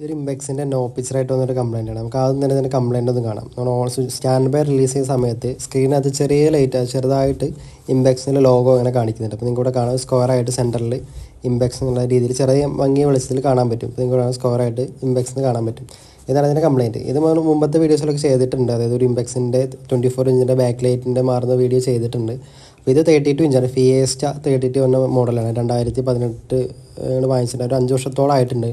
ഇതൊരു ഇമ്പെക്സിൻ്റെ നോ പിച്ചറായിട്ട് വന്നൊരു കംപ്ലൈൻ്റ് ആണ് നമുക്ക് ആദ്യം തന്നെ തന്നെ കംപ്ലൈൻ്റ് ഒന്നും കാണാം നമ്മൾ ഓൺ സ്റ്റാൻഡ് ബൈ റിലീസ് ചെയ്യുന്ന സമയത്ത് സ്ക്രീനകത്ത് ചെറിയ ലൈറ്റ് ചെറുതായിട്ട് ഇമ്പെക്സിൻ്റെ ലോഗോ അങ്ങനെ കാണിക്കുന്നുണ്ട് അപ്പോൾ നിങ്ങൾക്കിവിടെ കാണാം ആയിട്ട് സെൻറ്ററിൽ ഇമ്പെക്സ് എന്നുള്ള രീതിയിൽ ചെറിയ ഭംഗിയ വെളിച്ചത്തിൽ കാണാൻ പറ്റും അപ്പോൾ നിങ്ങൾക്ക് സ്ക്വയറായിട്ട് ഇമ്പെക്സ് കാണാൻ പറ്റും ഇതാണ് അതിൻ്റെ കംപ്ലൈൻറ്റ് ഇത് മുമ്പത്തെ വീഡിയോസിലൊക്കെ ചെയ്തിട്ടുണ്ട് അതായത് ഒരു ഇമ്പെക്സിൻ്റെ ട്വൻറ്റി ഫോർ ഇഞ്ചിൻ്റെ ബാക്ക് ലൈറ്റിൻ്റെ മാറുന്ന വീഡിയോ ചെയ്തിട്ടുണ്ട് അപ്പോൾ ഇത് തേർട്ടി ടു ഇഞ്ചാണ് ഫിയേസ്റ്റ തേർട്ടി ടു എന്ന മോഡലാണ് രണ്ടായിരത്തി പതിനെട്ട് വാങ്ങിച്ചിട്ടുണ്ട് ഒരു അഞ്ച് വർഷത്തോളം ആയിട്ടുണ്ട്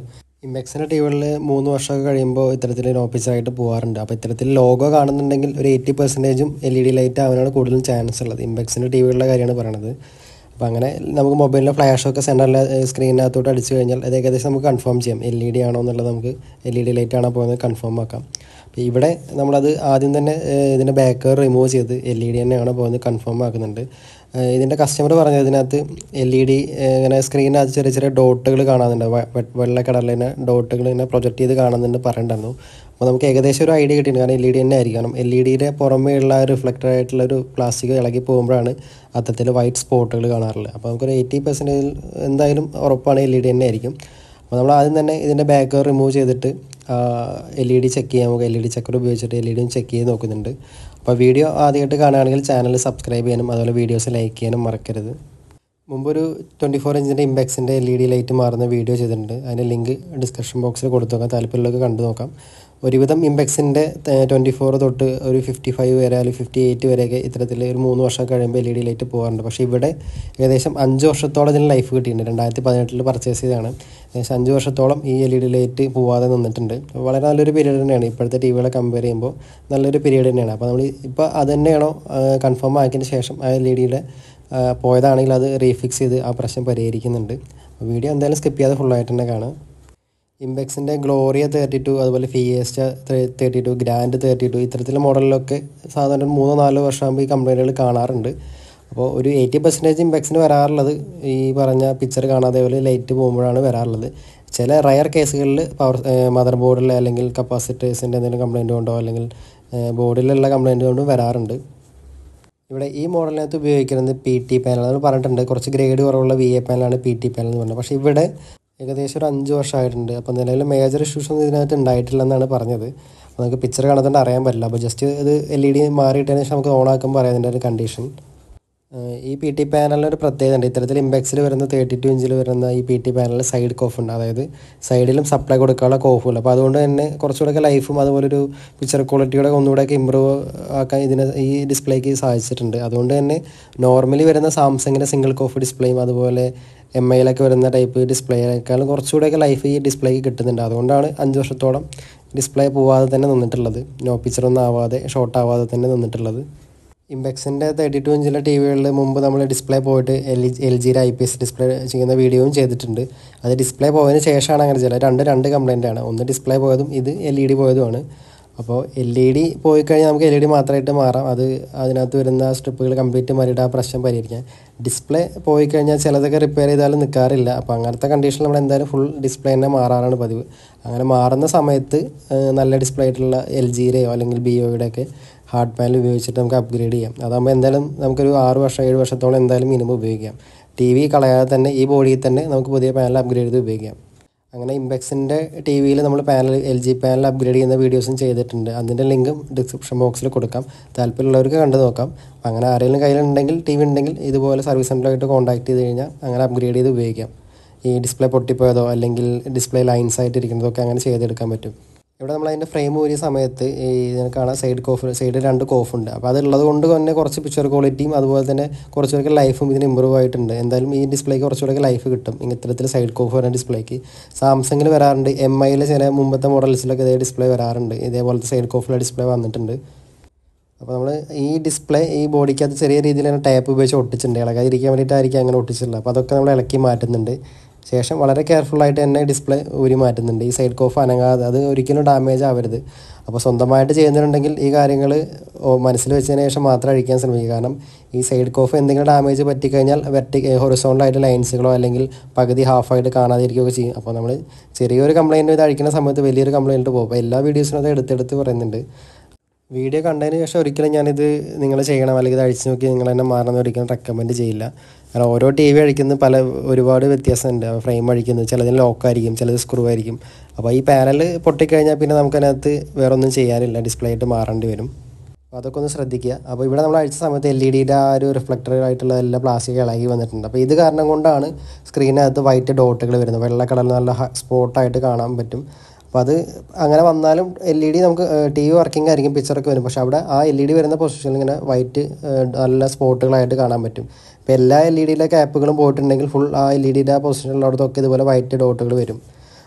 ഇമ്പെക്സിൻ്റെ ടീമുകളിൽ മൂന്ന് വർഷമൊക്കെ കഴിയുമ്പോൾ ഇത്തരത്തിൽ നോപ്പീസായിട്ട് പോകാറുണ്ട് അപ്പോൾ ഇത്തരത്തിൽ ലോഗോ കാണുന്നുണ്ടെങ്കിൽ ഒരു എയ്റ്റി പെർസെൻറ്റേജും എൽ ഇ ഡി ലൈറ്റ് ആവാനാണ് കൂടുതലും ചാൻസ് ഉള്ളത് ഇമ്പെക്സിൻ്റെ ടിവികളുടെ കാര്യമാണ് പറയണത് അപ്പോൾ അങ്ങനെ നമുക്ക് മൊബൈലിലെ ഫ്ലാഷൊക്കെ സെൻറ്ററിലെ സ്ക്രീനിനകത്തോട്ട് അടിച്ചു കഴിഞ്ഞാൽ അത് ഏകദേശം നമുക്ക് കൺഫേം ചെയ്യാം എൽ ഇ ഡി ആണോ എന്നുള്ളത് നമുക്ക് എൽ ഇ ഡി ലൈറ്റ് ആണോ പോകുന്നത് കൺഫേം ആക്കാം അപ്പോൾ ഇവിടെ നമ്മളത് ആദ്യം തന്നെ ഇതിൻ്റെ ബാക്ക് റിമൂവ് ചെയ്ത് എൽ ഇ ഡി തന്നെയാണ് പോകുന്നത് കൺഫേം ആക്കുന്നുണ്ട് ഇതിൻ്റെ കസ്റ്റമർ പറഞ്ഞത് ഇതിനകത്ത് എൽ ഇ e ഡി ഇങ്ങനെ സ്ക്രീനകത്ത് ചെറിയ ചെറിയ ഡോട്ടുകൾ കാണാനുണ്ട് വെള്ള തന്നെ ഡോട്ടുകൾ ഇങ്ങനെ പ്രൊജക്റ്റ് ചെയ്ത് കാണുന്നുണ്ട് പറഞ്ഞിട്ടുണ്ടായിരുന്നു അപ്പോൾ നമുക്ക് ഏകദേശം ഒരു ഐഡിയ കിട്ടിയിട്ടുണ്ട് കാരണം എൽ ഇ ഡി തന്നെ കാരണം എൽ ഇ ഡിയുടെ പുറമേയുള്ള റിഫ്ലക്റ്റർ ആയിട്ടുള്ള ഒരു പ്ലാസ്റ്റിക് ഇളകി പോകുമ്പോഴാണ് അത്തരത്തിൽ വൈറ്റ് സ്പോട്ടുകൾ കാണാറുള്ളത് അപ്പോൾ നമുക്കൊരു എയ്റ്റി പെർസെൻറ്റേജിൽ എന്തായാലും ഉറപ്പാണ് എൽ ഇ ഡി തന്നെ ആയിരിക്കും അപ്പോൾ നമ്മൾ ആദ്യം തന്നെ ഇതിൻ്റെ ബാക്ക് റിമൂവ് ചെയ്തിട്ട് എൽ ഇ ഡി ചെക്ക് ചെയ്യാൻ നമുക്ക് എൽ ഇ ഡി ചെക്കർ ഉപയോഗിച്ചിട്ട് എൽ ഇ ഡിയും ചെക്ക് ചെയ്ത് നോക്കുന്നുണ്ട് അപ്പോൾ വീഡിയോ ആദ്യമായിട്ട് കാണുകയാണെങ്കിൽ ചാനൽ സബ്സ്ക്രൈബ് ചെയ്യാനും അതുപോലെ വീഡിയോസ് ലൈക്ക് ചെയ്യാനും മറക്കരുത് മുമ്പൊരു ട്വൻറ്റി ഫോർ ഇഞ്ചിൻ്റെ ഇമ്പാക്സിൻ്റെ എൽ ഇ ഡി ലൈറ്റ് മാറുന്ന വീഡിയോ ചെയ്തിട്ടുണ്ട് അതിൻ്റെ ലിങ്ക് ഡിസ്ക്രിപ്ഷൻ ബോക്സിൽ കൊടുത്തു നോക്കാം താല്പര്യമുള്ളത് കണ്ടു നോക്കാം ഒരുവിധം ഇമ്പാക്സിൻ്റെ ട്വൻറ്റി ഫോർ തൊട്ട് ഒരു ഫിഫ്റ്റി ഫൈവ് വരെ അല്ലെങ്കിൽ ഫിഫ്റ്റി എയ്റ്റ് വരെയൊക്കെ ഇത്തരത്തിൽ ഒരു മൂന്ന് വർഷം കഴിയുമ്പോൾ L E e D light പോകാറുണ്ട് പക്ഷേ ഇവിടെ ഏകദേശം അഞ്ച് വർഷത്തോളം ഇതിന് ലൈഫ് കിട്ടിയിട്ടുണ്ട് രണ്ടായിരത്തി പതിനെട്ടിൽ പർച്ചേസ് ചെയ്തതാണ് ഏകദേശം അഞ്ച് വർഷത്തോളം ഈ എൽ ഇ ഡി ലൈറ്റ് പോവാതെ നിന്നിട്ടുണ്ട് വളരെ നല്ലൊരു പീരീഡ് തന്നെയാണ് ഇപ്പോഴത്തെ ടി വികളെ കമ്പയർ ചെയ്യുമ്പോൾ നല്ലൊരു പീരീഡ് തന്നെയാണ് അപ്പോൾ നമ്മൾ ഇപ്പോൾ അത് തന്നെയാണോ കൺഫേം ആക്കിയതിന് ശേഷം ആ എൽ ഇ e ഡിയുടെ പോയതാണെങ്കിൽ അത് റീഫിക്സ് ചെയ്ത് ആ പ്രശ്നം പരിഹരിക്കുന്നുണ്ട് വീഡിയോ എന്തായാലും സ്കിപ്പ് ചെയ്യാതെ ഫുള്ളായിട്ട് തന്നെ കാണാം ഇമ്പെക്സിൻ്റെ ഗ്ലോറിയ തേർട്ടി ടു അതുപോലെ Fiesta thirty two Grand thirty two ഇത്തരത്തിലുള്ള മോഡലിലൊക്കെ സാധാരണ മൂന്നോ നാലോ ആകുമ്പോൾ ഈ കമ്പനികൾ കാണാറുണ്ട് അപ്പോൾ ഒരു എയ്റ്റി പെർസെൻറ്റേജ് ഇമ്പെക്സിന് വരാറുള്ളത് ഈ പറഞ്ഞ പിക്ചർ കാണാതെ പോലെ ലൈറ്റ് പോകുമ്പോഴാണ് വരാറുള്ളത് ചില റയർ കേസുകളിൽ പവർ മദർ ബോർഡിലെ അല്ലെങ്കിൽ കപ്പാസിറ്റേഴ്സിൻ്റെ എന്തെങ്കിലും കംപ്ലയിൻ്റ് കൊണ്ടോ അല്ലെങ്കിൽ ബോർഡിലുള്ള കംപ്ലയിൻ്റ് കൊണ്ടും വരാറുണ്ട് ഇവിടെ ഈ മോഡലിനകത്ത് ഉപയോഗിക്കുന്നത് പി ടി പാനലാണ് പറഞ്ഞിട്ടുണ്ട് കുറച്ച് ഗ്രേഡ് കുറവുള്ള വി എ പാനലാണ് പി ടി പാനൽ എന്ന് പറഞ്ഞത് പക്ഷേ ഇവിടെ ഏകദേശം ഒരു അഞ്ച് വർഷമായിട്ടുണ്ട് അപ്പോൾ നിലവിൽ മേജർ ഇഷ്യൂസ് ഒന്നും ഇതിനകത്ത് ഉണ്ടായിട്ടില്ലെന്നാണ് പറഞ്ഞത് നമുക്ക് പിക്ചർ കാണാത്തതുകൊണ്ട് അറിയാൻ പറ്റില്ല അപ്പോൾ ജസ്റ്റ് ഇത് എൽ ഇ e ഡി മാറിയിട്ടതിനു ശേഷം നമുക്ക് ഓൺ ആക്കുമ്പോൾ അറിയാം അതിൻ്റെ ഒരു കണ്ടീഷൻ ഈ പി ടി പാനലിനൊരു പ്രത്യേകത ഉണ്ട് ഇത്തരത്തിൽ ഇമ്പെക്സിൽ വരുന്ന തേർട്ടി ടു ഇഞ്ചിൽ വരുന്ന ഈ പി ടി പാനൽ സൈഡ് കോഫുണ്ട് അതായത് സൈഡിലും സപ്ലൈ കൊടുക്കാനുള്ള കോഫുമില്ല അപ്പോൾ അതുകൊണ്ട് തന്നെ ഒക്കെ ലൈഫും അതുപോലൊരു പിക്ചർ ക്വാളിറ്റിയുടെ ഒക്കെ ഇമ്പ്രൂവ് ആക്കാൻ ഇതിന് ഈ ഡിസ്പ്ലേക്ക് സാധിച്ചിട്ടുണ്ട് അതുകൊണ്ട് തന്നെ നോർമലി വരുന്ന സാംസങ്ങിൻ്റെ സിംഗിൾ കോഫ് ഡിസ്പ്ലേയും അതുപോലെ എം ഐയിലൊക്കെ വരുന്ന ടൈപ്പ് ഡിസ്പ്ലേയേക്കാളും കുറച്ചുകൂടെയൊക്കെ ലൈഫ് ഈ ഡിസ്പ്ലേക്ക് കിട്ടുന്നുണ്ട് അതുകൊണ്ടാണ് അഞ്ച് വർഷത്തോളം ഡിസ്പ്ലേ പോവാതെ തന്നെ നിന്നിട്ടുള്ളത് നോ പിക്ചറൊന്നും ആവാതെ ഷോർട്ട് ആവാതെ തന്നെ നിന്നിട്ടുള്ളത് ഇമ്പെക്സിൻ്റെ തേർട്ടി ടു ഇഞ്ചിലെ ടി വികളിൽ മുമ്പ് നമ്മൾ ഡിസ്പ്ലേ പോയിട്ട് എൽ എൽ ജിയിലെ ഐ പി എസ് ഡിസ്പ്ലേ ചെയ്യുന്ന വീഡിയോയും ചെയ്തിട്ടുണ്ട് അത് ഡിസ്പ്ലേ പോയതിന് ശേഷമാണ് അങ്ങനെ ചില രണ്ട് രണ്ട് ആണ് ഒന്ന് ഡിസ്പ്ലേ പോയതും ഇത് എൽ ഇ ഡി പോയതുമാണ് അപ്പോൾ എൽ ഇ e ഡി പോയി കഴിഞ്ഞാൽ നമുക്ക് എൽ ഇ e ഡി മാത്രമായിട്ട് മാറാം അത് അതിനകത്ത് വരുന്ന സ്ട്രിപ്പുകൾ കംപ്ലീറ്റ് മാറിയിട്ട് ആ പ്രശ്നം പരിഹരിക്കാം ഡിസ്പ്ലേ പോയി കഴിഞ്ഞാൽ ചിലതൊക്കെ റിപ്പയർ ചെയ്താലും നിൽക്കാറില്ല അപ്പോൾ അങ്ങനത്തെ കണ്ടീഷനിൽ നമ്മൾ എന്തായാലും ഫുൾ ഡിസ്പ്ലേ തന്നെ മാറാറാണ് പതിവ് അങ്ങനെ മാറുന്ന സമയത്ത് നല്ല ഡിസ്പ്ലേ ആയിട്ടുള്ള എൽ ജിയിലെയോ അല്ലെങ്കിൽ ബി ഒയുടെയൊക്കെ ഒക്കെ ഹാർഡ് പാനൽ ഉപയോഗിച്ചിട്ട് നമുക്ക് അപ്ഗ്രേഡ് ചെയ്യാം അതാകുമ്പോൾ എന്തായാലും നമുക്കൊരു ആറ് വർഷം ഏഴ് വർഷത്തോളം എന്തായാലും മിനിമം ഉപയോഗിക്കാം ടി വി കളയാതെ തന്നെ ഈ ബോഡിയിൽ തന്നെ നമുക്ക് പുതിയ പാനൽ അപ്ഗ്രേഡ് ചെയ്ത് ഉപയോഗിക്കാം അങ്ങനെ ഇമ്പെക്സിൻ്റെ ടി വിയിൽ നമ്മൾ panel L G panel upgrade ചെയ്യുന്ന വീഡിയോസും ചെയ്തിട്ടുണ്ട് അതിൻ്റെ ലിങ്കും ഡിസ്ക്രിപ്ഷൻ ബോക്സിൽ കൊടുക്കാം താല്പര്യമുള്ളവർക്ക് കണ്ടു നോക്കാം അങ്ങനെ ആരെങ്കിലും കയ്യിലുണ്ടെങ്കിൽ ടി വി ഉണ്ടെങ്കിൽ ഇതുപോലെ സർവീസ് സെൻ്ററുമായിട്ട് കോൺടാക്ട് ചെയ്ത് കഴിഞ്ഞാൽ അങ്ങനെ അപ്ഗ്രേഡ് ചെയ്ത് ഉപയോഗിക്കാം ഈ ഡിസ്പ്ലേ പൊട്ടിപ്പോയതോ അല്ലെങ്കിൽ ഡിസ്പ്ലേ ലൈൻസ് ആയിട്ട് ഇരിക്കുന്നതൊക്കെ അങ്ങനെ ചെയ്തെടുക്കാൻ പറ്റും ഇവിടെ നമ്മൾ അതിൻ്റെ ഫ്രെയിം ഊരിയ സമയത്ത് ഈ കാണാം സൈഡ് കോഫ് സൈഡ് രണ്ട് കോഫുണ്ട് അപ്പോൾ അതുള്ളത് കൊണ്ട് തന്നെ കുറച്ച് പിക്ചർ ക്വാളിറ്റിയും അതുപോലെ തന്നെ കുറച്ചുകൂടെ ലൈഫും ഇതിന് ഇമ്പ്രൂവ് ആയിട്ടുണ്ട് എന്തായാലും ഈ ഡിസ്പ്ലേക്ക് കുറച്ചുകൂടെ ലൈഫ് കിട്ടും ഇത്തരത്തിൽ സൈഡ് കോഫ് വരുന്ന ഡിസ്പ്ലേക്ക് സാംസങ്ങിൽ വരാറുണ്ട് എം ഐയിലെ ചില മുമ്പത്തെ മോഡൽസിലൊക്കെ ഇതേ ഡിസ്പ്ലേ വരാറുണ്ട് ഇതേപോലത്തെ സൈഡ് കോഫിലെ ഡിസ്പ്ലേ വന്നിട്ടുണ്ട് അപ്പോൾ നമ്മൾ ഈ ഡിസ്പ്ലേ ഈ ബോഡിക്കകത്ത് ചെറിയ രീതിയിൽ തന്നെ ടാപ്പ് ഉപയോഗിച്ച് ഒട്ടിച്ചിട്ടുണ്ട് ഇളകാതിരിക്കാൻ വേണ്ടിയിട്ടായിരിക്കും അങ്ങനെ ഒട്ടിച്ചിട്ടുള്ളത് അപ്പോൾ അതൊക്കെ നമ്മൾ ഇളക്കി മാറ്റുന്നുണ്ട് ശേഷം വളരെ കെയർഫുള്ളായിട്ട് തന്നെ ഡിസ്പ്ലേ ഊരി മാറ്റുന്നുണ്ട് ഈ സൈഡ് കോഫ് അനങ്ങാതെ അത് ഒരിക്കലും ഡാമേജ് ആവരുത് അപ്പോൾ സ്വന്തമായിട്ട് ചെയ്യുന്നുണ്ടെങ്കിൽ ഈ കാര്യങ്ങൾ മനസ്സിൽ വെച്ചതിന് ശേഷം മാത്രം അഴിക്കാൻ ശ്രമിക്കുക കാരണം ഈ സൈഡ് കോഫ് എന്തെങ്കിലും ഡാമേജ് പറ്റിക്കഴിഞ്ഞാൽ വെർട്ടി ഹൊറിസോണ്ടായിട്ട് ലൈൻസുകളോ അല്ലെങ്കിൽ പകുതി ഹാഫായിട്ട് കാണാതിരിക്കുകയൊക്കെ ചെയ്യും അപ്പോൾ നമ്മൾ ചെറിയൊരു കംപ്ലൈൻറ്റ് ഇത് അഴിക്കുന്ന സമയത്ത് വലിയൊരു കംപ്ലൈൻറ്റ് പോകും എല്ലാ വീഡിയോസിനും അത് എടുത്തെടുത്ത് പറയുന്നുണ്ട് വീഡിയോ കണ്ടതിന് ശേഷം ഒരിക്കലും ഞാനിത് നിങ്ങൾ ചെയ്യണം അല്ലെങ്കിൽ ഇത് അഴിച്ചു നോക്കി നിങ്ങൾ തന്നെ മാറണമെന്ന് ഒരിക്കലും റെക്കമെൻഡ് ചെയ്യില്ല കാരണം ഓരോ ടി വി അഴിക്കുന്ന പല ഒരുപാട് വ്യത്യാസമുണ്ട് ഫ്രെയിം അഴിക്കുന്നത് ചിലതിന് ലോക്കായിരിക്കും ചിലത് സ്ക്രൂ ആയിരിക്കും അപ്പോൾ ഈ പാനൽ പൊട്ടിക്കഴിഞ്ഞാൽ പിന്നെ നമുക്കതിനകത്ത് വേറെ ഒന്നും ചെയ്യാനില്ല ഡിസ്പ്ലേ ആയിട്ട് മാറേണ്ടി വരും അപ്പോൾ അതൊക്കെ ഒന്ന് ശ്രദ്ധിക്കുക അപ്പോൾ ഇവിടെ നമ്മൾ അഴിച്ച സമയത്ത് എൽ ഇ e ഡിയുടെ ആ ഒരു റിഫ്ലക്ടറായിട്ടുള്ള എല്ലാ പ്ലാസ്റ്റിക് ഇളകി വന്നിട്ടുണ്ട് അപ്പോൾ ഇത് കാരണം കൊണ്ടാണ് സ്ക്രീനകത്ത് വൈറ്റ് ഡോട്ടുകൾ വരുന്നത് വെള്ള കളർ നല്ല സ്പോട്ടായിട്ട് കാണാൻ പറ്റും അപ്പോൾ അത് അങ്ങനെ വന്നാലും എൽ ഇ ഡി നമുക്ക് ടി വി വർക്കിംഗ് ആയിരിക്കും പിക്ചറൊക്കെ വരും പക്ഷേ അവിടെ ആ എൽ ഇ ഡി വരുന്ന പൊസിഷനിൽ ഇങ്ങനെ വൈറ്റ് നല്ല സ്പോട്ടുകളായിട്ട് കാണാൻ പറ്റും ഇപ്പോൾ എല്ലാ എൽ ഇ e ഡിയിലെ ക്യാപ്പുകളും പോയിട്ടുണ്ടെങ്കിൽ ഫുൾ ആ എൽ ഇ e ഡിയുടെ ആ പൊസിഷനിലുള്ളടത്തൊക്കെ ഇതുപോലെ വൈറ്റ് ഡോട്ടുകൾ വരും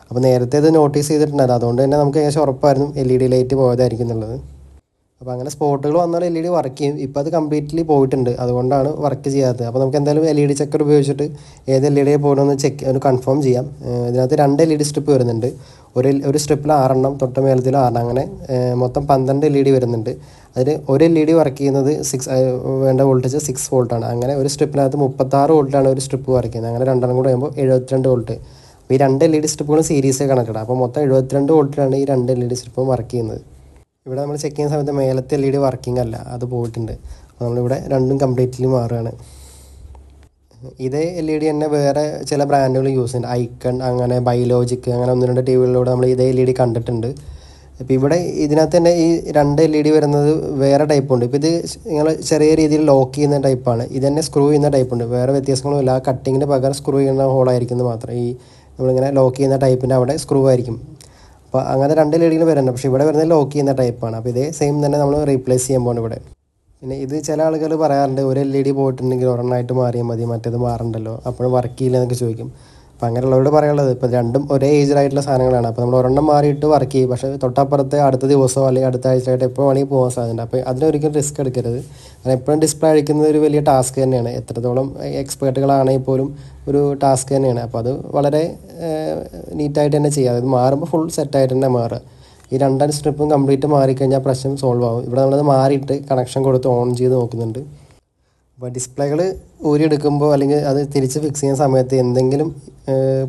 അപ്പോൾ നേരത്തെ ഇത് നോട്ടീസ് ചെയ്തിട്ടുണ്ടായിരുന്നു അതുകൊണ്ട് തന്നെ നമുക്ക് ഏകദേശം ഉറപ്പായിരുന്നു എൽ ഇ ഡി ലൈറ്റ് പോയതായിരിക്കും എന്നുള്ളത് അപ്പോൾ അങ്ങനെ സ്പോട്ടുകൾ വന്നാൽ എൽ ഇ ഡി വർക്ക് ചെയ്യും ഇപ്പോൾ അത് കംപ്ലീറ്റ്ലി പോയിട്ടുണ്ട് അതുകൊണ്ടാണ് വർക്ക് ചെയ്യാത്തത് അപ്പോൾ നമുക്ക് എന്തായാലും എൽ ഇ ഡി ചെക്കർ ഉപയോഗിച്ചിട്ട് ഏത് എൽ ഇ ഡി പോകണമെന്ന് ചെക്ക് ഒന്ന് കൺഫേം ചെയ്യാം ഇതിനകത്ത് രണ്ട് എൽ ഇ ഡി സ്ട്രിപ്പ് വരുന്നുണ്ട് ഒരു ഒരു സ്ട്രിപ്പിൽ ആറെണ്ണം തൊട്ട മേലത്തിൽ ആറെണ്ണം അങ്ങനെ മൊത്തം പന്ത്രണ്ട് എൽ ഇ ഡി വരുന്നുണ്ട് അതിൽ ഒരു എൽ ഇ ഡി വർക്ക് ചെയ്യുന്നത് സിക്സ് വേണ്ട വോൾട്ടേജ് സിക്സ് വോൾട്ടാണ് അങ്ങനെ ഒരു സ്ട്രിപ്പിനകത്ത് മുപ്പത്താറ് വോൾട്ടാണ് ഒരു സ്ട്രിപ്പ് വർക്ക് ചെയ്യുന്നത് അങ്ങനെ രണ്ടെണ്ണം കൂടെ ആകുമ്പോൾ എഴുപത്തിരണ്ട് വോൾട്ട് അപ്പോൾ ഈ രണ്ട് എൽ ഇ e ഡി സ്ട്രിപ്പുകളും സീരീസ് കണക്കിടാം അപ്പോൾ മൊത്തം എഴുപത്തിരണ്ട് വോൾട്ടിലാണ് ഈ രണ്ട് എൽ ഇ ഡി സ്ട്രിപ്പും വർക്ക് ചെയ്യുന്നത് ഇവിടെ നമ്മൾ ചെക്ക് ചെയ്യുന്ന സമയത്ത് മേലത്തെ എൽ ഇ ഡി വർക്കിംഗ് അല്ല അത് പോയിട്ടുണ്ട് അപ്പോൾ നമ്മളിവിടെ രണ്ടും കംപ്ലീറ്റ്ലി മാറുകയാണ് ഇതേ എൽ ഇ ഡി തന്നെ വേറെ ചില ബ്രാൻഡുകൾ യൂസ് ചെയ്യുന്നത് ഐക്കൺ അങ്ങനെ ബയോലോജിക്ക് അങ്ങനെ ഒന്ന് രണ്ട് ടി വികളിലൂടെ നമ്മൾ ഇതേ എൽ ഇ ഡി കണ്ടിട്ടുണ്ട് ഇപ്പോൾ ഇവിടെ ഇതിനകത്ത് തന്നെ ഈ രണ്ട് എൽ ഇ ഡി വരുന്നത് വേറെ ടൈപ്പുണ്ട് ഇപ്പോൾ ഇത് നിങ്ങൾ ചെറിയ രീതിയിൽ ലോക്ക് ചെയ്യുന്ന ടൈപ്പാണ് ഇത് തന്നെ സ്ക്രൂ ചെയ്യുന്ന ടൈപ്പുണ്ട് വേറെ വ്യത്യാസങ്ങളും ആ കട്ടിങ്ങിന് പകരം സ്ക്രൂ ചെയ്യുന്ന ഹോളായിരിക്കും മാത്രം ഈ നമ്മളിങ്ങനെ ലോക്ക് ചെയ്യുന്ന ടൈപ്പിൻ്റെ അവിടെ സ്ക്രൂ ആയിരിക്കും അപ്പോൾ അങ്ങനെ രണ്ട് ലേഡികൾ വരുന്നുണ്ട് പക്ഷേ ഇവിടെ വരുന്നത് ലോക്ക് ചെയ്യുന്ന ടൈപ്പാണ് അപ്പോൾ ഇതേ സെയിം തന്നെ നമ്മൾ റീപ്ലേസ് ചെയ്യാൻ പോകണം ഇവിടെ പിന്നെ ഇത് ചില ആളുകൾ പറയാറുണ്ട് ഒരു എൽ ഇ e ഡി പോയിട്ടുണ്ടെങ്കിൽ ഒരെണ്ണമായിട്ട് മാറിയാൽ മതി മറ്റേത് മാറണ്ടല്ലോ അപ്പോഴും വർക്ക് ചെയ്യില്ല എന്നൊക്കെ ചോദിക്കും അപ്പോൾ അങ്ങനെയുള്ളവരോട് പറയാനുള്ളത് ഇപ്പോൾ രണ്ടും ഒരേ ഏജ് ആയിട്ടുള്ള സാധനങ്ങളാണ് അപ്പോൾ നമ്മൾ ഒരെണ്ണം മാറിയിട്ട് വർക്ക് ചെയ്യും പക്ഷേ തൊട്ടപ്പുറത്ത് അടുത്ത ദിവസമോ അല്ലെങ്കിൽ അടുത്ത ആഴ്ചയായിട്ട് എപ്പോൾ വേണമെങ്കിൽ പോകാൻ സാധ്യതയുണ്ട് അപ്പോൾ അതിനൊരിക്കലും റിസ്ക് എടുക്കരുത് കാരണം എപ്പോഴും ഡിസ്പ്ലേ അടിക്കുന്നത് ഒരു വലിയ ടാസ്ക് തന്നെയാണ് എത്രത്തോളം എക്സ്പേർട്ടുകളാണെങ്കിൽ പോലും ഒരു ടാസ്ക് തന്നെയാണ് അപ്പോൾ അത് വളരെ നീറ്റായിട്ട് തന്നെ ചെയ്യുക അതായത് മാറുമ്പോൾ ഫുൾ സെറ്റായിട്ട് തന്നെ മാറുക ഈ രണ്ടാം സ്ട്രിപ്പും കംപ്ലീറ്റ് മാറിക്കഴിഞ്ഞാൽ പ്രശ്നം സോൾവ് ആകും ഇവിടെ നമ്മളത് മാറിയിട്ട് കണക്ഷൻ കൊടുത്ത് ഓൺ ചെയ്ത് നോക്കുന്നുണ്ട് അപ്പോൾ ഡിസ്പ്ലേകൾ ഊരിയെടുക്കുമ്പോൾ അല്ലെങ്കിൽ അത് തിരിച്ച് ഫിക്സ് ചെയ്യുന്ന സമയത്ത് എന്തെങ്കിലും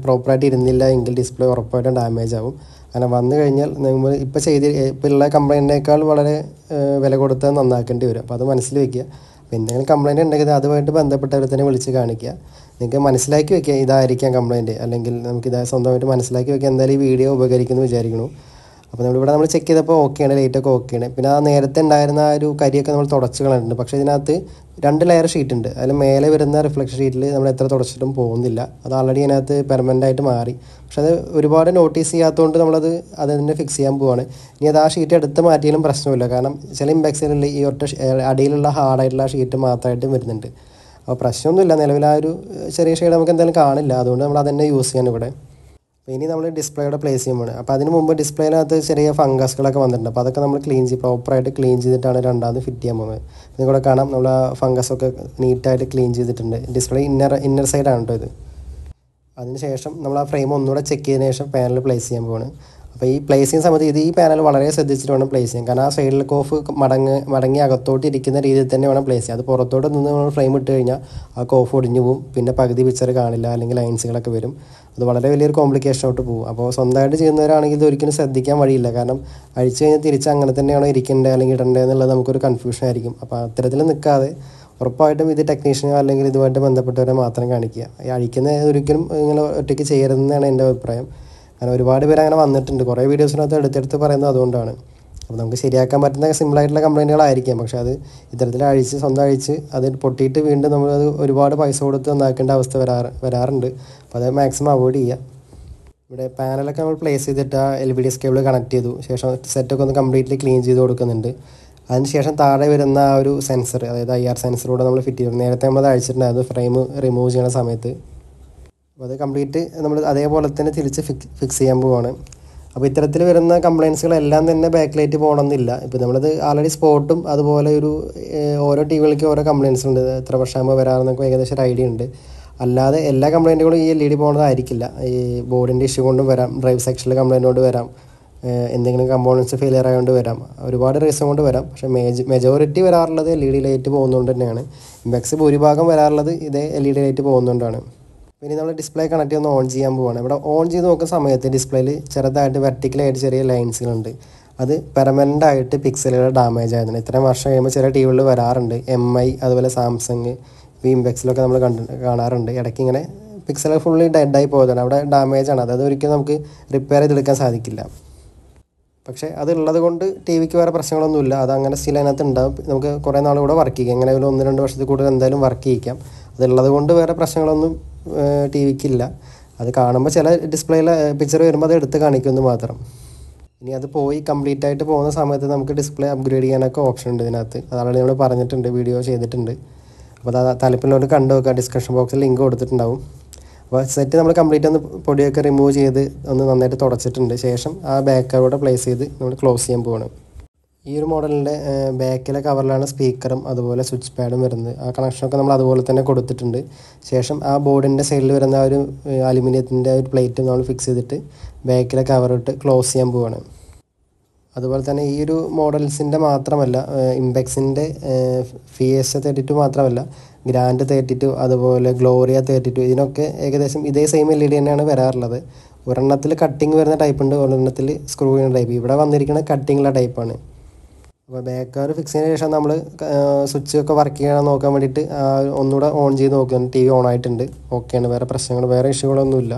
പ്രോപ്പറായിട്ട് ഇരുന്നില്ല എങ്കിൽ ഡിസ്പ്ലേ ഉറപ്പായിട്ടും ഡാമേജ് ആവും അങ്ങനെ വന്നു കഴിഞ്ഞാൽ നമ്മൾ ഇപ്പോൾ ചെയ്ത് ഇപ്പോൾ ഉള്ള കംപ്ലൈൻറ്റിനേക്കാൾ വളരെ വില കൊടുത്ത് നന്നാക്കേണ്ടി വരും അപ്പോൾ അത് മനസ്സിൽ വയ്ക്കുക അപ്പോൾ എന്തെങ്കിലും കംപ്ലൈൻറ്റ് ഉണ്ടെങ്കിൽ അതുമായിട്ട് ബന്ധപ്പെട്ടവരെ തന്നെ വിളിച്ച് കാണിക്കുക നിങ്ങൾക്ക് മനസ്സിലാക്കി വയ്ക്കുക ഇതായിരിക്കാം കംപ്ലയിൻറ്റ് അല്ലെങ്കിൽ നമുക്ക് ഇതായി സ്വന്തമായിട്ട് മനസ്സിലാക്കി വയ്ക്കുക എന്തായാലും ഈ വീഡിയോ ഉപകരിക്കുമെന്ന് വിചാരിക്കുന്നു അപ്പോൾ നമ്മളിവിടെ നമ്മൾ ചെക്ക് ചെയ്തപ്പോൾ ഓക്കെയാണ് ലൈറ്റൊക്കെ ഓക്കെയാണ് പിന്നെ ആ നേരത്തെ ഉണ്ടായിരുന്ന ആ ഒരു കരിയൊക്കെ നമ്മൾ തുടച്ച് കളഞ്ഞിട്ടുണ്ട് പക്ഷേ ഇതിനകത്ത് രണ്ട് ലെയർ ഷീറ്റ് ഉണ്ട് അതിൽ മേലെ വരുന്ന റിഫ്ലക്ഷൻ ഷീറ്റിൽ നമ്മൾ എത്ര തുടച്ചിട്ടും പോകുന്നില്ല അത് ആൾറെഡി അതിനകത്ത് പെർമനൻ്റ് ആയിട്ട് മാറി പക്ഷെ അത് ഒരുപാട് നോട്ടീസ് ചെയ്യാത്തതുകൊണ്ട് നമ്മളത് അത് തന്നെ ഫിക്സ് ചെയ്യാൻ പോവാണ് ഇനി അത് ആ ഷീറ്റ് എടുത്ത് മാറ്റിയാലും പ്രശ്നമില്ല കാരണം ചില ഇമ്പാക്സിലുള്ള ഈ ഒറ്റ അടിയിലുള്ള ഹാർഡായിട്ടുള്ള ഷീറ്റ് മാത്രമായിട്ടും വരുന്നുണ്ട് അപ്പോൾ പ്രശ്നമൊന്നുമില്ല നിലവിൽ ആ ഒരു ചെറിയ ഷെയ്ഡ് നമുക്ക് എന്തായാലും കാണില്ല അതുകൊണ്ട് നമ്മൾ അതന്നെ യൂസ് ചെയ്യാൻ ഇവിടെ ഇനി നമ്മൾ ഡിസ്പ്ലേയുടെ പ്ലേസ് ചെയ്യുമ്പോൾ അപ്പോൾ അതിന് മുമ്പ് ഡിസ്പ്ലേനകത്ത് ചെറിയ ഫംഗസുകളൊക്കെ വന്നിട്ടുണ്ട് അപ്പോൾ അതൊക്കെ നമ്മൾ ക്ലീൻ ചെയ്യും പ്രോപ്പറായിട്ട് ക്ലീൻ ചെയ്തിട്ടാണ് രണ്ടാമത് ഫിറ്റ് ചെയ്യാൻ പോകുന്നത് ഇതിൽ കൂടെ കാണാം നമ്മൾ ഫംഗസൊക്കെ നീറ്റായിട്ട് ക്ലീൻ ചെയ്തിട്ടുണ്ട് ഡിസ്പ്ലേ ഇന്നർ ഇന്നർ സൈഡാണ് കേട്ടോ ഇത് അതിനുശേഷം നമ്മൾ ആ ഫ്രെയിം ഒന്നുകൂടെ ചെക്ക് ചെയ്തതിന് ശേഷം പാനൽ പ്ലേസ് ചെയ്യാൻ പോവാണ് അപ്പോൾ ഈ പ്ലേസിങ് സമയത്ത് ഇത് ഈ പാനൽ വളരെ ശ്രദ്ധിച്ചിട്ട് വേണം പ്ലേസ് ചെയ്യാൻ കാരണം ആ സൈഡിൽ കോഫ് മടങ്ങ് മടങ്ങി അകത്തോട്ട് ഇരിക്കുന്ന രീതിയിൽ തന്നെ വേണം പ്ലേസ് ചെയ്യാം അത് പുറത്തോട്ട് നിന്ന് നമ്മൾ ഫ്രെയിം ഇട്ട് കഴിഞ്ഞാൽ ആ കോഫ് ഒടിഞ്ഞു പോകും പിന്നെ പകുതി പിക്ചർ കാണില്ല അല്ലെങ്കിൽ ലൈൻസുകളൊക്കെ വരും അത് വളരെ വലിയൊരു കോംപ്ലിക്കേഷൻ ആയിട്ട് പോകും അപ്പോൾ സ്വന്തമായിട്ട് ചെയ്യുന്നവരാണെങ്കിൽ ഇത് ഒരിക്കലും ശ്രദ്ധിക്കാൻ വഴിയില്ല കാരണം അഴിച്ചു കഴിഞ്ഞാൽ തിരിച്ച് അങ്ങനെ തന്നെയാണോ ഇരിക്കേണ്ടത് അല്ലെങ്കിൽ ഇടേണ്ടത് എന്നുള്ളത് നമുക്കൊരു കൺഫ്യൂഷൻ ആയിരിക്കും അപ്പോൾ അത്തരത്തിൽ നിൽക്കാതെ ഉറപ്പായിട്ടും ഇത് ടെക്നീഷ്യനോ അല്ലെങ്കിൽ ഇതുമായിട്ട് ബന്ധപ്പെട്ടവരെ മാത്രം കാണിക്കുക ഈ അഴിക്കുന്ന ഒരിക്കലും നിങ്ങൾ ഒറ്റയ്ക്ക് ചെയ്യരുതെന്നാണ് എൻ്റെ അഭിപ്രായം കാരണം ഒരുപാട് പേര് അങ്ങനെ വന്നിട്ടുണ്ട് കുറേ വീഡിയോസിനകത്ത് എടുത്തെടുത്ത് പറയുന്നത് അതുകൊണ്ടാണ് അപ്പോൾ നമുക്ക് ശരിയാക്കാൻ പറ്റുന്ന സിമ്പിൾ ആയിട്ടുള്ള കംപ്ലൈൻറ്റുകളായിരിക്കാം പക്ഷേ അത് ഇത്തരത്തിൽ അഴിച്ച് സ്വന്തം അഴിച്ച് അത് പൊട്ടിയിട്ട് വീണ്ടും നമ്മൾ അത് ഒരുപാട് പൈസ കൊടുത്ത് നന്നാക്കേണ്ട അവസ്ഥ വരാറ് വരാറുണ്ട് അപ്പോൾ അത് മാക്സിമം അവോയ്ഡ് ചെയ്യുക ഇവിടെ പാനലൊക്കെ നമ്മൾ പ്ലേസ് ചെയ്തിട്ട് ആ എൽ വി ഡി സ്കേബിൾ കേബിൾ കണക്ട് ചെയ്തു ശേഷം സെറ്റൊക്കെ ഒന്ന് കംപ്ലീറ്റ്ലി ക്ലീൻ ചെയ്ത് കൊടുക്കുന്നുണ്ട് അതിനുശേഷം താഴെ വരുന്ന ആ ഒരു സെൻസർ അതായത് ഐ ആർ സെൻസറൂടെ നമ്മൾ ഫിറ്റ് ചെയ്തു നേരത്തെ നമ്മൾ അത് അഴിച്ചിട്ടുണ്ടായിരുന്നു ഫ്രെയിം റിമൂവ് ചെയ്യുന്ന സമയത്ത് അപ്പോൾ അത് കംപ്ലീറ്റ് നമ്മൾ അതേപോലെ തന്നെ തിരിച്ച് ഫിക്സ് ഫിക്സ് ചെയ്യാൻ പോവാണ് അപ്പോൾ ഇത്തരത്തിൽ വരുന്ന കംപ്ലയിൻസുകളെല്ലാം തന്നെ ബാക്കിലേറ്റ് പോകണമെന്നില്ല ഇപ്പോൾ നമ്മളത് ആൾറെഡി സ്പോട്ടും അതുപോലെ ഒരു ഓരോ ടീമുകൾക്കും ഓരോ കംപ്ലയിൻസ് ഉണ്ട് എത്ര വർഷമാകുമ്പോൾ വരാറെന്നൊക്കെ ഏകദേശം ഒരു ഐഡിയ ഉണ്ട് അല്ലാതെ എല്ലാ കംപ്ലയിൻറ്റുകളും ഈ എൽ ഇ e ഡി പോകുന്നതായിരിക്കില്ല ഈ ബോർഡിൻ്റെ ഇഷ്യൂ കൊണ്ടും വരാം ഡ്രൈവ് സെക്ഷനിൽ കംപ്ലയിൻ്റ് കൊണ്ട് വരാം എന്തെങ്കിലും കമ്പോണൻസ് ഫെയിലിയർ ആയതുകൊണ്ട് വരാം ഒരുപാട് റീസൺ കൊണ്ട് വരാം പക്ഷേ മേജ് മെജോറിറ്റി വരാറുള്ളത് L E e D light പോകുന്നതുകൊണ്ട് തന്നെയാണ് ഇമ്പാക്സ് ഭൂരിഭാഗം വരാറുള്ളത് ഇതേ L E e D light പോകുന്നതുകൊണ്ടാണ് ഇനി നമ്മൾ ഡിസ്പ്ലേ കണക്ട് ഒന്ന് ഓൺ ചെയ്യാൻ പോവാണ് ഇവിടെ ഓൺ ചെയ്ത് നോക്കുന്ന സമയത്ത് ഡിസ്പ്ലേയിൽ ചെറുതായിട്ട് വെർട്ടിക്കലായിട്ട് ചെറിയ ലൈൻസുകളുണ്ട് അത് പെർമനൻ്റ് ആയിട്ട് പിക്സലുകൾ ഡാമേജ് ആയതാണ് ഇത്രയും വർഷം കഴിയുമ്പോൾ ചില ടി വികളിൽ വരാറുണ്ട് എം ഐ അതുപോലെ സാംസങ് വീംബെക്സിലൊക്കെ നമ്മൾ കണ്ട് കാണാറുണ്ട് ഇടയ്ക്ക് ഇങ്ങനെ പിക്സൽ ഫുള്ളി ഡെഡായി പോയതാണ് അവിടെ ഡാമേജ് ആണ് അതായത് ഒരിക്കലും നമുക്ക് റിപ്പയർ ചെയ്തെടുക്കാൻ സാധിക്കില്ല പക്ഷേ അതുള്ളത് കൊണ്ട് ടി വിക്ക് വേറെ പ്രശ്നങ്ങളൊന്നുമില്ല അത് അങ്ങനെ സ്റ്റിൽ അതിനകത്ത് ഉണ്ടാവും നമുക്ക് കുറേ നാളുകൂടെ വർക്ക് ചെയ്യാം എങ്ങനെ ഒരു ഒന്ന് രണ്ട് വർഷത്തിൽ കൂടുതൽ എന്തായാലും വർക്ക് ചെയ്യിക്കാം അതുള്ളത് കൊണ്ട് വേറെ പ്രശ്നങ്ങളൊന്നും ടി വിക്കില്ല അത് കാണുമ്പോൾ ചില ഡിസ്പ്ലേയിൽ പിക്ചർ വരുമ്പോൾ അത് എടുത്ത് കാണിക്കുമെന്ന് മാത്രം ഇനി അത് പോയി കംപ്ലീറ്റ് ആയിട്ട് പോകുന്ന സമയത്ത് നമുക്ക് ഡിസ്പ്ലേ അപ്ഗ്രേഡ് ചെയ്യാനൊക്കെ ഓപ്ഷൻ ഉണ്ട് ഇതിനകത്ത് അതാണ് നമ്മൾ പറഞ്ഞിട്ടുണ്ട് വീഡിയോ ചെയ്തിട്ടുണ്ട് അപ്പോൾ അത് താല്പര്യമുള്ളവർ കണ്ടു നോക്കുക ഡിസ്ക്രിപ്ഷൻ ബോക്സിൽ ലിങ്ക് കൊടുത്തിട്ടുണ്ടാവും അപ്പോൾ സെറ്റ് നമ്മൾ കംപ്ലീറ്റ് ഒന്ന് പൊടിയൊക്കെ റിമൂവ് ചെയ്ത് ഒന്ന് നന്നായിട്ട് തുടച്ചിട്ടുണ്ട് ശേഷം ആ ബാക്കറോടെ പ്ലേസ് ചെയ്ത് നമ്മൾ ക്ലോസ് ചെയ്യാൻ പോകണം ഈ ഒരു മോഡലിൻ്റെ ബാക്കിലെ കവറിലാണ് സ്പീക്കറും അതുപോലെ സ്വിച്ച് പാഡും വരുന്നത് ആ കണക്ഷനൊക്കെ നമ്മൾ അതുപോലെ തന്നെ കൊടുത്തിട്ടുണ്ട് ശേഷം ആ ബോർഡിൻ്റെ സൈഡിൽ വരുന്ന ആ ഒരു അലുമിനിയത്തിൻ്റെ ഒരു പ്ലേറ്റ് നമ്മൾ ഫിക്സ് ചെയ്തിട്ട് ബാക്കിലെ കവറിട്ട് ക്ലോസ് ചെയ്യാൻ പോവുകയാണ് അതുപോലെ തന്നെ ഈ ഒരു മോഡൽസിൻ്റെ മാത്രമല്ല ഇമ്പെക്സിൻ്റെ ഫിയസ് തേർട്ടി ടു മാത്രമല്ല ഗ്രാൻഡ് തേർട്ടി ടു അതുപോലെ ഗ്ലോറിയ തേർട്ടി ടു ഇതിനൊക്കെ ഏകദേശം ഇതേ സെയിം എൽ ഇ ഡി തന്നെയാണ് വരാറുള്ളത് ഒരെണ്ണത്തിൽ കട്ടിങ് വരുന്ന ടൈപ്പ് ഉണ്ട് ഒരെണ്ണത്തിൽ സ്ക്രൂ ചെയ്യുന്ന ടൈപ്പ് ഇവിടെ വന്നിരിക്കുന്ന കട്ടിങ്ങുള്ള ടൈപ്പാണ് അപ്പോൾ ബാക്ക് കവർ ഫിക്സ് ചെയ്തതിന് ശേഷം നമ്മൾ സ്വിച്ച് ഒക്കെ വർക്ക് ചെയ്യണം നോക്കാൻ വേണ്ടിയിട്ട് ഒന്നുകൂടെ ഓൺ ചെയ്ത് നോക്കുകയാണ് ടി വി ഓൺ ആയിട്ടുണ്ട് ഓക്കെയാണ് വേറെ പ്രശ്നങ്ങൾ വേറെ ഇഷ്യൂകളൊന്നുമില്ല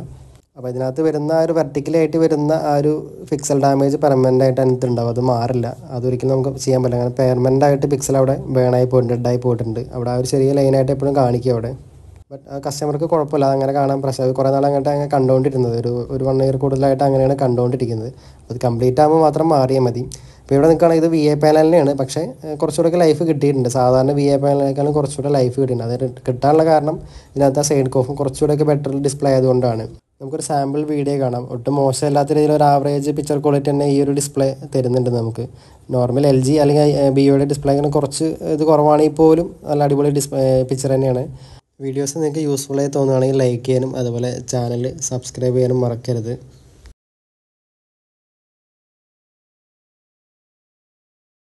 അപ്പോൾ ഇതിനകത്ത് വരുന്ന ആ ഒരു വെർട്ടിക്കലായിട്ട് വരുന്ന ആ ഒരു പിക്സൽ ഡാമേജ് പെർമനൻ്റ് ആയിട്ട് അതിനകത്ത് ഉണ്ടാവും അത് മാറില്ല അതൊരിക്കലും നമുക്ക് ചെയ്യാൻ പറ്റില്ല കാരണം പെർമനൻ്റ് ആയിട്ട് പിക്സൽ അവിടെ ബേണായി പോയിട്ടുണ്ട് ഡെഡായി പോയിട്ടുണ്ട് അവിടെ ആ ഒരു ചെറിയ ലൈനായിട്ട് എപ്പോഴും കാണിക്കും അവിടെ ബട്ട് ആ കസ്റ്റമർക്ക് കുഴപ്പമില്ല അങ്ങനെ കാണാൻ പ്രശ്നം കുറേ നാൾ അങ്ങോട്ട് അങ്ങനെ കണ്ടുകൊണ്ടിരുന്നത് ഒരു ഒരു വൺ ഇയർ കൂടുതലായിട്ട് അങ്ങനെയാണ് കണ്ടുകൊണ്ടിരിക്കുന്നത് അത് കംപ്ലീറ്റ് ആകുമ്പോൾ മാത്രം മാറിയാൽ മതി ഇപ്പോൾ ഇവിടെ നിൽക്കുകയാണെങ്കിൽ ഇത് വി എ പാനലിനെയാണ് പക്ഷേ കുറച്ചുകൂടെ ലൈഫ് കിട്ടിയിട്ടുണ്ട് സാധാരണ വി എ പാനലിനേക്കാളും കുറച്ചുകൂടെ ലൈഫ് കിട്ടിയിട്ടുണ്ട് അതായത് കിട്ടാനുള്ള കാരണം ഇതിനകത്ത് ആ സൈഡ് കോഫും കുറച്ചുകൂടെയൊക്കെ ബെറ്റർ ഡിസ്പ്ലേ ആയതുകൊണ്ടാണ് നമുക്കൊരു സാമ്പിൾ വീഡിയോ കാണാം ഒട്ടും മോശമില്ലാത്ത രീതിയിൽ ഒരു ആവറേജ് പിക്ചർ ക്വാളിറ്റി തന്നെ ഈ ഒരു ഡിസ്പ്ലേ തരുന്നുണ്ട് നമുക്ക് നോർമൽ എൽ ജി അല്ലെങ്കിൽ ബിയോയുടെ ഡിസ്പ്ലേക്കാണ് കുറച്ച് ഇത് കുറവാണെങ്കിൽ പോലും നല്ല അടിപൊളി ഡിസ്പ്ലേ പിക്ചർ തന്നെയാണ് വീഡിയോസ് നിങ്ങൾക്ക് യൂസ്ഫുള്ളായി തോന്നുകയാണെങ്കിൽ ലൈക്ക് ചെയ്യാനും അതുപോലെ ചാനൽ സബ്സ്ക്രൈബ് ചെയ്യാനും മറക്കരുത്